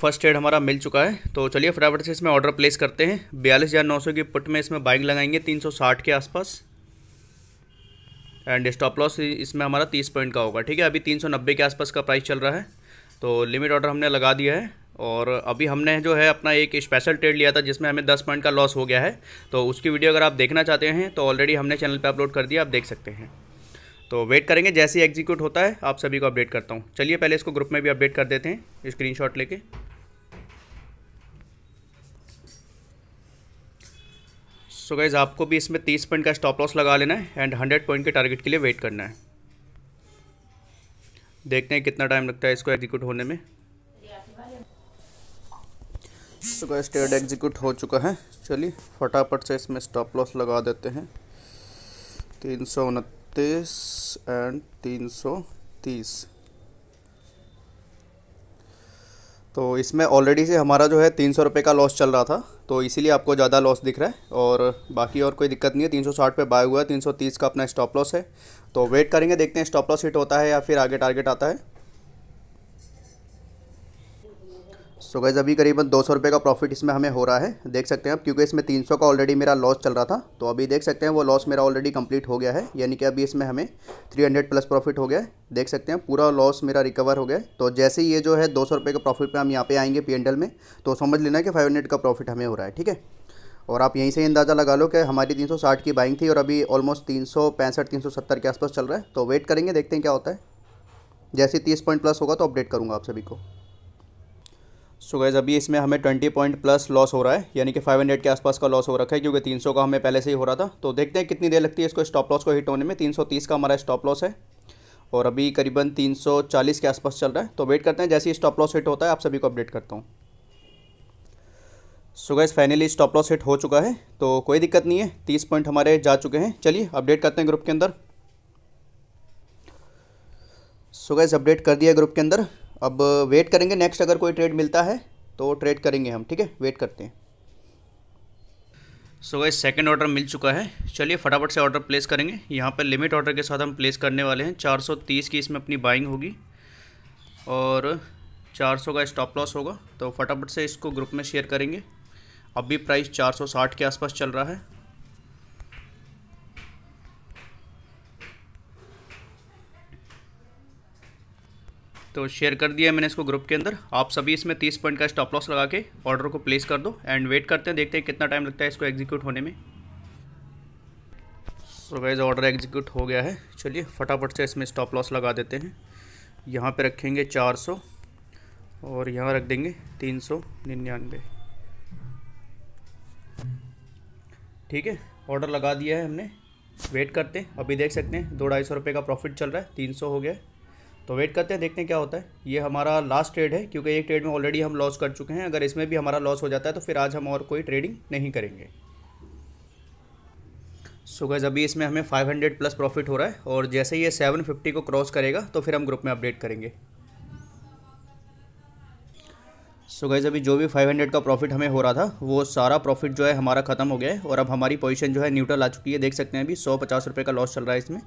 first aid हमारा मिल चुका है तो चलिए फटाफट से इसमें ऑर्डर प्लेस करते हैं बयालीस हज़ार नौ सौ की पुट में इसमें बाइंग लगाएंगे तीन सौ साठ के आसपास एंड स्टॉप लॉस इसमें हमारा तीस पॉइंट का होगा ठीक है अभी तीन सौ नब्बे के आसपास का प्राइस चल रहा है तो लिमिट ऑर्डर हमने लगा दिया है और अभी हमने जो है अपना एक स्पेशल ट्रेड लिया था जिसमें हमें दस पॉइंट का लॉस हो गया है तो उसकी वीडियो अगर आप देखना चाहते हैं तो ऑलरेडी हमने चैनल पर अपलोड कर दिया आप देख सकते हैं तो वेट करेंगे जैसे ही एग्जीक्यूट होता है आप सभी को अपडेट करता हूँ चलिए पहले इसको ग्रुप में भी अपडेट कर देते हैं स्क्रीनशॉट लेके सो गाइज़ आपको भी इसमें तीस पॉइंट का स्टॉप लॉस लगा लेना है एंड हंड्रेड पॉइंट के टारगेट के लिए वेट करना है देखते हैं कितना टाइम लगता है इसको एग्जीक्यूट होने में सो गाइज ट्रेड एग्जीक्यूट हो चुका है चलिए फटाफट से इसमें स्टॉप लॉस लगा देते हैं तीन सौ उनतीस एंड तीन सौ तीस तो इसमें ऑलरेडी से हमारा जो है तीन सौ रुपये का लॉस चल रहा था तो इसीलिए आपको ज़्यादा लॉस दिख रहा है और बाकी और कोई दिक्कत नहीं है तीन सौ साठ पे बाय हुआ है तीन सौ तीस का अपना स्टॉप लॉस है तो वेट करेंगे देखते हैं स्टॉप लॉस हिट होता है या फिर आगे टारगेट आता है सो गैस गैज़ अभी करीबन दो सौ रुपये का प्रॉफिट इसमें हमें हो रहा है देख सकते हैं आप क्योंकि इसमें तीन सौ का ऑलरेडी मेरा लॉस चल रहा था तो अभी देख सकते हैं वो लॉस मेरा ऑलरेडी कंप्लीट हो गया है यानी कि अभी इसमें हमें थ्री हंड्रेड प्लस प्रॉफिट हो गया है देख सकते हैं पूरा लॉस मेरा रिकवर हो गया तो जैसे ये जो है दो सौ रुपये का प्रॉफिट पर हम यहाँ पर आएंगे पी में तो समझ लेना कि फाइव हंड्रेड का प्रॉफिट हमें हो रहा है ठीक है और आप यहीं से अंदाज़ा लगा लो कि हमारी 360 की बाइंग थी और अभी ऑलमोस्ट तीन सौ के आसपास चल रहा है तो वेट करेंगे देखते हैं क्या होता है जैसे तीस पॉइंट प्लस होगा तो अपडेट करूँगा आप सभी को सो गैज़ अभी इसमें हमें ट्वेंटी पॉइंट प्लस लॉस हो रहा है यानी कि फाइव हंड्रेड के आसपास का लॉस हो रखा है क्योंकि तीन सौ का हमें पहले से ही हो रहा था तो देखते हैं कितनी देर लगती है इसको स्टॉप लॉस को हिट होने में तीन सौ तीस का हमारा स्टॉप लॉस है और अभी करीबन तीन सौ चालीस के आसपास चल रहा है तो वेट करते हैं जैसे ही स्टॉप लॉस हिट होता है आप सभी को अपडेट करता हूँ so guys finally stop loss hit हो चुका है तो कोई दिक्कत नहीं है तीस पॉइंट हमारे जा चुके हैं चलिए अपडेट करते हैं ग्रुप के अंदर सो गैस अपडेट कर दिया ग्रुप के अंदर अब वेट करेंगे नेक्स्ट अगर कोई ट्रेड मिलता है तो ट्रेड करेंगे हम ठीक है वेट करते हैं सो गाइस सेकेंड ऑर्डर मिल चुका है चलिए फटाफट से ऑर्डर प्लेस करेंगे यहाँ पर लिमिट ऑर्डर के साथ हम प्लेस करने वाले हैं 430 की इसमें अपनी बाइंग होगी और 400 का स्टॉप लॉस होगा तो फटाफट से इसको ग्रुप में शेयर करेंगे अभी प्राइस 460 के आसपास चल रहा है तो शेयर कर दिया मैंने इसको ग्रुप के अंदर आप सभी इसमें तीस पॉइंट का स्टॉप लॉस लगा के ऑर्डर को प्लेस कर दो एंड वेट करते हैं देखते हैं कितना टाइम लगता है इसको एग्जीक्यूट होने में सो गाइज ऑर्डर एग्जीक्यूट हो गया है चलिए फटाफट से इसमें स्टॉप लॉस लगा देते हैं यहाँ पर रखेंगे चार सौ और यहाँ रख देंगे तीन सौ निन्यानवे ठीक है ऑर्डर लगा दिया है हमने वेट करते हैं अभी देख सकते हैं दो ढाई सौ रुपये का प्रॉफिट चल रहा है तीन सौ हो गया है तो वेट करते हैं देखते हैं क्या होता है ये हमारा लास्ट ट्रेड है क्योंकि एक ट्रेड में ऑलरेडी हम लॉस कर चुके हैं अगर इसमें भी हमारा लॉस हो जाता है तो फिर आज हम और कोई ट्रेडिंग नहीं करेंगे सो गैज़ अभी इसमें हमें 500 प्लस प्रॉफिट हो रहा है और जैसे ये 750 को क्रॉस करेगा तो फिर हम ग्रुप में अपडेट करेंगे सो गैज़ अभी जो भी 500 का प्रॉफिट हमें हो रहा था वो सारा प्रॉफिट जो है हमारा ख़त्म हो गया है और अब हमारी पोजीशन जो है न्यूट्रल आ चुकी है देख सकते हैं अभी सौ पचास रुपये का लॉस चल रहा है इसमें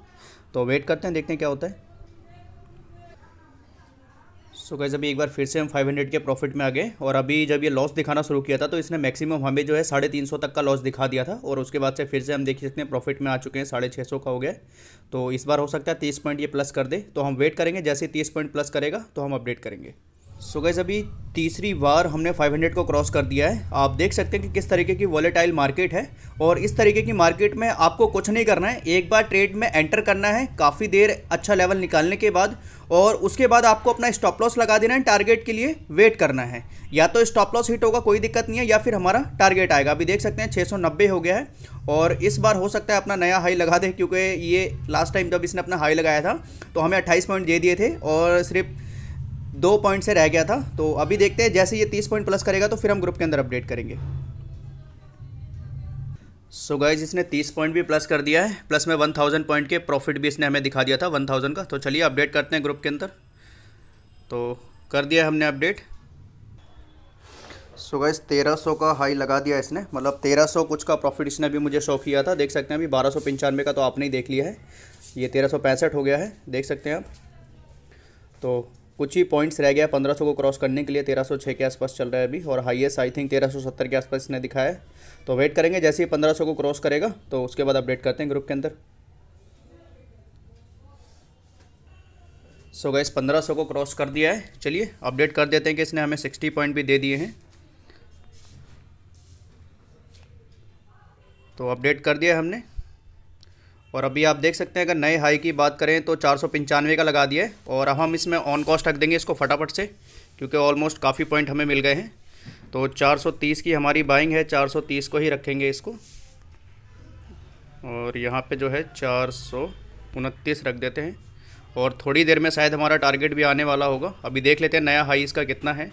तो वेट करते हैं देखते हैं क्या होता है सो गैस अभी एक बार फिर से हम 500 के प्रॉफिट में आ गए और अभी जब ये लॉस दिखाना शुरू किया था तो इसने मैक्सिमम हमें जो है साढ़े तीन सौ तक का लॉस दिखा दिया था और उसके बाद से फिर से हम देख सकते हैं प्रॉफिट में आ चुके हैं साढ़े छः सौ का हो गया तो इस बार हो सकता है तीस पॉइंट ये प्लस कर दे तो हम वेट करेंगे जैसे तीस पॉइंट प्लस करेगा तो हम अपडेट करेंगे सो गैस अभी तीसरी बार हमने 500 को क्रॉस कर दिया है आप देख सकते हैं कि किस तरीके की वॉलेटाइल मार्केट है और इस तरीके की मार्केट में आपको कुछ नहीं करना है एक बार ट्रेड में एंटर करना है काफ़ी देर अच्छा लेवल निकालने के बाद और उसके बाद आपको अपना स्टॉप लॉस लगा देना है टारगेट के लिए वेट करना है या तो स्टॉप लॉस हिट होगा कोई दिक्कत नहीं है या फिर हमारा टारगेट आएगा अभी देख सकते हैं छः हो गया है और इस बार हो सकता है अपना नया हाई लगा दें क्योंकि ये लास्ट टाइम जब इसने अपना हाई लगाया था तो हमें अट्ठाईस पॉइंट दे दिए थे और सिर्फ दो पॉइंट से रह गया था तो अभी देखते हैं जैसे ये तीस पॉइंट प्लस करेगा तो फिर हम ग्रुप के अंदर अपडेट करेंगे सो so गाइज इसने तीस पॉइंट भी प्लस कर दिया है प्लस में वन थाउजेंड पॉइंट के प्रॉफिट भी इसने हमें दिखा दिया था वन थाउजेंड का तो चलिए अपडेट करते हैं ग्रुप के अंदर तो कर दिया हमने अपडेट सो गाइज तेरह सौ का हाई लगा दिया इसने मतलब तेरह सौ कुछ का प्रॉफिट इसने अभी मुझे शो किया था देख सकते हैं अभी बारह सौ पंचानवे का तो आपने ही देख लिया है ये तेरह सौ पैंसठ हो गया है देख सकते हैं आप तो कुछ ही पॉइंट्स रह गया 1500 को क्रॉस करने के लिए 1306 के आसपास चल रहा है अभी और हाईएस्ट आई थिंक 1370 के आसपास इसने दिखाया है तो वेट करेंगे जैसे ही 1500 को क्रॉस करेगा तो उसके बाद अपडेट करते हैं ग्रुप के अंदर सो so गैस 1500 को क्रॉस कर दिया है चलिए अपडेट कर देते हैं कि इसने हमें सिक्सटी पॉइंट भी दे दिए हैं तो अपडेट कर दिया हमने और अभी आप देख सकते हैं अगर नए हाई की बात करें तो चार का लगा दिया और अब हम इसमें ऑन कॉस्ट रख देंगे इसको फटाफट से क्योंकि ऑलमोस्ट काफ़ी पॉइंट हमें मिल गए हैं तो 430 की हमारी बाइंग है 430 को ही रखेंगे इसको और यहाँ पे जो है चार रख देते हैं और थोड़ी देर में शायद हमारा टारगेट भी आने वाला होगा अभी देख लेते हैं नया हाई इसका कितना है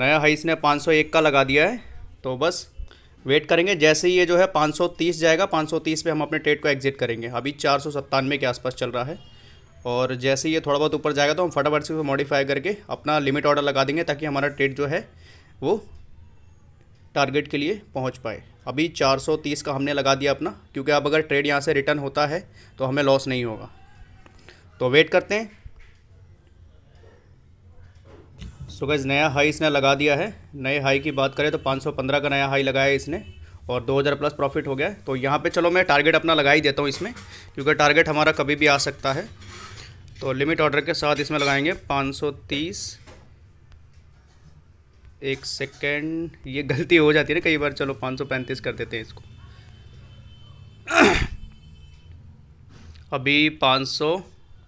नया हाई इसने 501 का लगा दिया है तो बस वेट करेंगे जैसे ही ये जो है 530 जाएगा 530 पे हम अपने ट्रेड को एग्जिट करेंगे अभी चार सौ के आसपास चल रहा है और जैसे ही ये थोड़ा बहुत ऊपर जाएगा तो हम फटाफट से मॉडिफाई करके अपना लिमिट ऑर्डर लगा देंगे ताकि हमारा ट्रेड जो है वो टारगेट के लिए पहुंच पाए अभी 430 का हमने लगा दिया अपना क्योंकि अब अगर ट्रेड यहाँ से रिटर्न होता है तो हमें लॉस नहीं होगा तो वेट करते हैं सो गैज़ नया हाई इसने लगा दिया है नए हाई की बात करें तो 515 का नया हाई लगाया है इसने और 2000 प्लस प्रॉफिट हो गया है तो यहाँ पे चलो मैं टारगेट अपना लगा ही देता हूँ इसमें क्योंकि टारगेट हमारा कभी भी आ सकता है तो लिमिट ऑर्डर के साथ इसमें लगाएंगे 530 एक सेकेंड ये गलती हो जाती है ना कई बार चलो पैंतीस कर देते हैं इसको अभी सौ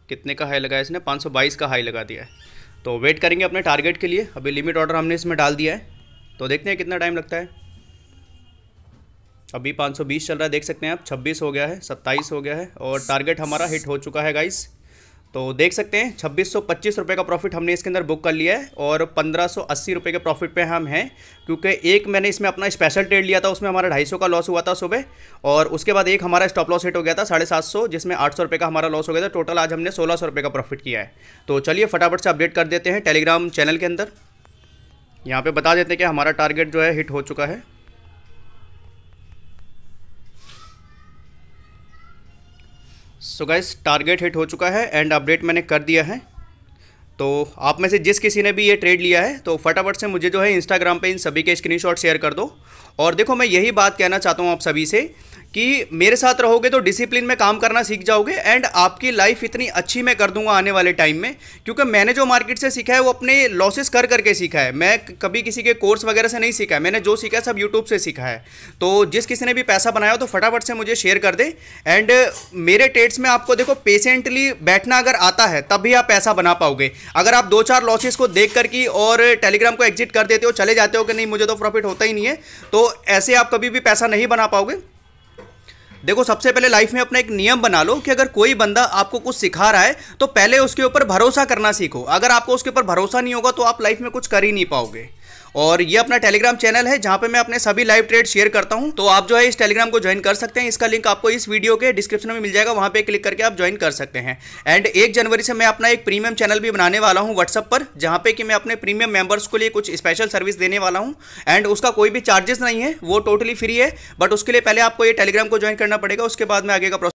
कितने का हाई लगाया इसने बाईस का हाई लगा दिया है तो वेट करेंगे अपने टारगेट के लिए अभी लिमिट ऑर्डर हमने इसमें डाल दिया है तो देखते हैं कितना टाइम लगता है अभी 520 चल रहा है देख सकते हैं आप 26 हो गया है 27 हो गया है और टारगेट हमारा हिट हो चुका है गाइस तो देख सकते हैं छब्बीस सौ पच्चीस रुपये का प्रॉफिट हमने इसके अंदर बुक कर लिया है और पंद्रह सौ अस्सी रुपये के प्रॉफिट पे हम हैं क्योंकि एक मैंने इसमें अपना स्पेशल ट्रेड लिया था उसमें हमारा ढाई सौ का लॉस हुआ था सुबह और उसके बाद एक हमारा स्टॉप लॉस हिट हो गया था साढ़े सात सौ जिसमें आठ सौ रुपये का हमारा लॉस हो गया था टोटल आज हमने सोलह सौ रुपये का प्रॉफिट किया है तो चलिए फटाफट से अपडेट कर देते हैं टेलीग्राम चैनल के अंदर यहाँ पर बता देते हैं कि हमारा टारगेट जो है हिट हो चुका है सो गाइस टारगेट हिट हो चुका है एंड अपडेट मैंने कर दिया है तो आप में से जिस किसी ने भी ये ट्रेड लिया है तो फटाफट से मुझे जो है इंस्टाग्राम पे इन सभी के स्क्रीनशॉट शेयर कर दो और देखो मैं यही बात कहना चाहता हूँ आप सभी से कि मेरे साथ रहोगे तो डिसिप्लिन में काम करना सीख जाओगे एंड आपकी लाइफ इतनी अच्छी मैं कर दूंगा आने वाले टाइम में क्योंकि मैंने जो मार्केट से सीखा है वो अपने लॉसेस कर करके सीखा है मैं कभी किसी के कोर्स वगैरह से नहीं सीखा है मैंने जो सीखा है सब यूट्यूब से सीखा है तो जिस किसी ने भी पैसा बनाया हो तो फटाफट से मुझे शेयर कर दे एंड मेरे ट्रेड्स में आपको देखो पेशेंटली बैठना अगर आता है तब भी आप पैसा बना पाओगे अगर आप दो चार लॉसेस को देख करके और टेलीग्राम को एग्जिट कर देते हो चले जाते हो कि नहीं मुझे तो प्रॉफिट होता ही नहीं है तो ऐसे आप कभी भी पैसा नहीं बना पाओगे देखो सबसे पहले लाइफ में अपना एक नियम बना लो कि अगर कोई बंदा आपको कुछ सिखा रहा है तो पहले उसके ऊपर भरोसा करना सीखो अगर आपको उसके ऊपर भरोसा नहीं होगा तो आप लाइफ में कुछ कर ही नहीं पाओगे और ये अपना टेलीग्राम चैनल है जहाँ पे मैं अपने सभी लाइव ट्रेड शेयर करता हूँ तो आप जो है इस टेलीग्राम को ज्वाइन कर सकते हैं इसका लिंक आपको इस वीडियो के डिस्क्रिप्शन में मिल जाएगा वहाँ पे क्लिक करके आप ज्वाइन कर सकते हैं एंड एक जनवरी से मैं अपना एक प्रीमियम चैनल भी बनाने वाला हूँ व्हाट्सअप पर जहाँ पे कि मैं अपने प्रीमियम मेंबर्स को लिए कुछ स्पेशल सर्विस देने वाला हूँ एंड उसका कोई भी चार्जेस नहीं है वो टोटली फ्री है बट उसके लिए पहले आपको ये टेलीग्राम को ज्वाइन करना पड़ेगा उसके बाद में आगे का